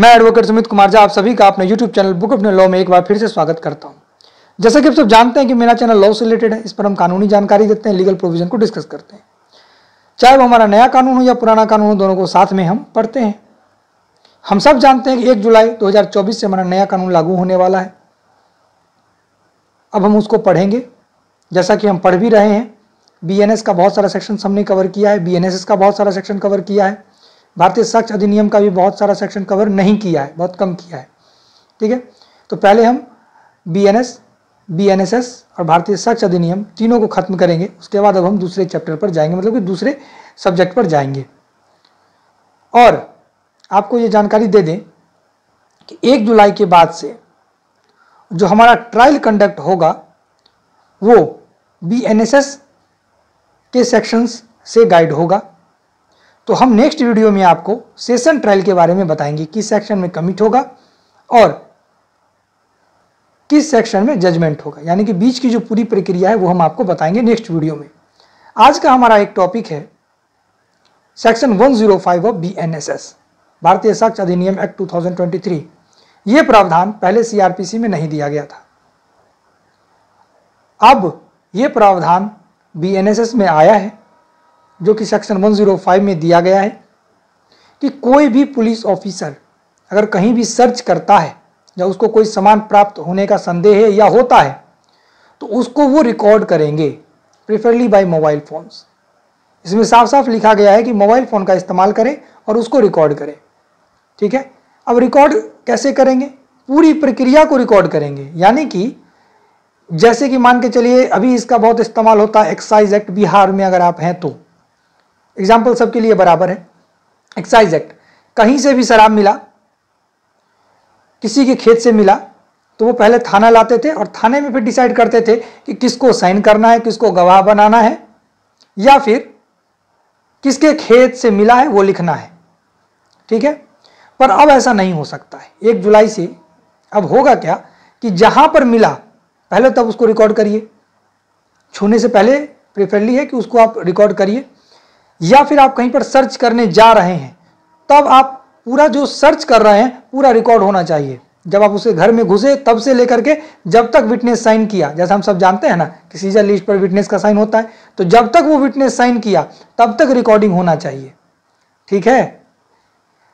मैं एडवोकेट सुमित कुमार झा आप सभी का अपने यूट्यूब चैनल बुक अपने लॉ में एक बार फिर से स्वागत करता हूँ जैसा कि आप सब जानते हैं कि मेरा चैनल लॉ से रिलेटेड है इस पर हम कानूनी जानकारी देते हैं लीगल प्रोविजन को डिस्कस करते हैं चाहे वो हमारा नया कानून हो या पुराना कानून हो दोनों को साथ में हम पढ़ते हैं हम सब जानते हैं कि एक जुलाई दो से हमारा नया कानून लागू होने वाला है अब हम उसको पढ़ेंगे जैसा कि हम पढ़ भी रहे हैं बी का बहुत सारा सेक्शन हमने कवर किया है बी का बहुत सारा सेक्शन कवर किया है भारतीय साक्ष्य अधिनियम का भी बहुत सारा सेक्शन कवर नहीं किया है बहुत कम किया है ठीक है तो पहले हम B N S B N S S और भारतीय साक्ष अधिनियम तीनों को खत्म करेंगे उसके बाद अब हम दूसरे चैप्टर पर जाएंगे मतलब कि दूसरे सब्जेक्ट पर जाएंगे और आपको ये जानकारी दे दें कि एक जुलाई के बाद से जो हमारा ट्रायल कंडक्ट होगा वो बी एन एस एस के सेक्शंस से गाइड होगा तो हम नेक्स्ट वीडियो में आपको सेशन ट्रायल के बारे में बताएंगे किस सेक्शन में कमिट होगा और किस सेक्शन में जजमेंट होगा यानी कि बीच की जो पूरी प्रक्रिया है वो हम आपको बताएंगे नेक्स्ट वीडियो में आज का हमारा एक टॉपिक है सेक्शन 105 ऑफ बीएनएसएस भारतीय साक्ष्य अधिनियम एक्ट 2023 ये प्रावधान पहले सीआरपीसी में नहीं दिया गया था अब ये प्रावधान बीएनएसएस में आया है जो कि सेक्शन 105 में दिया गया है कि कोई भी पुलिस ऑफिसर अगर कहीं भी सर्च करता है या उसको कोई सामान प्राप्त होने का संदेह है या होता है तो उसको वो रिकॉर्ड करेंगे प्रिफरली बाय मोबाइल फ़ोन्स इसमें साफ साफ लिखा गया है कि मोबाइल फ़ोन का इस्तेमाल करें और उसको रिकॉर्ड करें ठीक है अब रिकॉर्ड कैसे करेंगे पूरी प्रक्रिया को रिकॉर्ड करेंगे यानी कि जैसे कि मान के चलिए अभी इसका बहुत इस्तेमाल होता है एक्साइज एक्ट बिहार में अगर आप हैं तो एग्जाम्पल सबके लिए बराबर है एक्साइज एक्ट कहीं से भी शराब मिला किसी के खेत से मिला तो वो पहले थाना लाते थे और थाने में फिर डिसाइड करते थे कि किसको साइन करना है किसको गवाह बनाना है या फिर किसके खेत से मिला है वो लिखना है ठीक है पर अब ऐसा नहीं हो सकता है एक जुलाई से अब होगा क्या कि जहां पर मिला पहले तब उसको रिकॉर्ड करिए छूने से पहले प्रेफरली है कि उसको आप रिकॉर्ड करिए या फिर आप कहीं पर सर्च करने जा रहे हैं तब आप पूरा जो सर्च कर रहे हैं पूरा रिकॉर्ड होना चाहिए जब आप उसे घर में घुसे तब से लेकर के जब तक विटनेस साइन किया जैसा हम सब जानते हैं ना कि सीजर लिस्ट पर विटनेस का साइन होता है तो जब तक वो विटनेस साइन किया तब तक रिकॉर्डिंग होना चाहिए ठीक है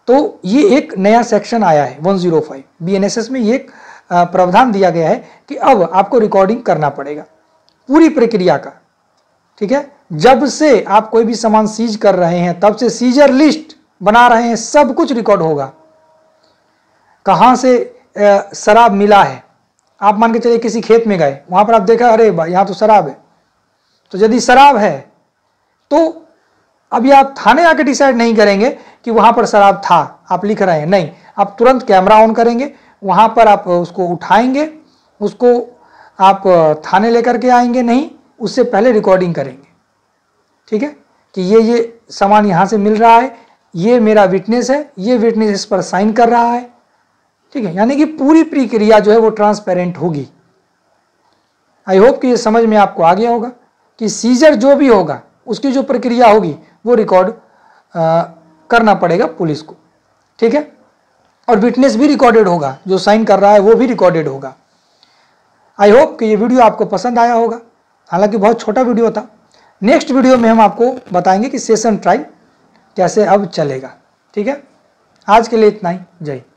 तो ये एक नया सेक्शन आया है 105 एस में ये एक प्रावधान दिया गया है कि अब आपको रिकॉर्डिंग करना पड़ेगा पूरी प्रक्रिया का ठीक है जब से आप कोई भी सामान सीज कर रहे हैं तब से सीजर लिस्ट बना रहे हैं सब कुछ रिकॉर्ड होगा कहाँ से शराब मिला है आप मान के चलिए किसी खेत में गए वहाँ पर आप देखा अरे यहाँ तो शराब है तो यदि शराब है तो अभी आप थाने आके डिसाइड नहीं करेंगे कि वहाँ पर शराब था आप लिख रहे हैं नहीं आप तुरंत कैमरा ऑन करेंगे वहाँ पर आप उसको उठाएंगे उसको आप थाने लेकर के आएंगे नहीं उससे पहले रिकॉर्डिंग करेंगे ठीक है कि ये ये सामान यहाँ से मिल रहा है ये मेरा विटनेस है ये विटनेस इस पर साइन कर रहा है ठीक है यानी कि पूरी प्रक्रिया जो है वो ट्रांसपेरेंट होगी आई होप कि ये समझ में आपको आ गया होगा कि सीजर जो भी होगा उसकी जो प्रक्रिया होगी वो रिकॉर्ड करना पड़ेगा पुलिस को ठीक है और विटनेस भी रिकॉर्डेड होगा जो साइन कर रहा है वो भी रिकॉर्डेड होगा आई होप कि ये वीडियो आपको पसंद आया होगा हालांकि बहुत छोटा वीडियो था नेक्स्ट वीडियो में हम आपको बताएंगे कि सेशन ट्राई कैसे अब चलेगा ठीक है आज के लिए इतना ही जय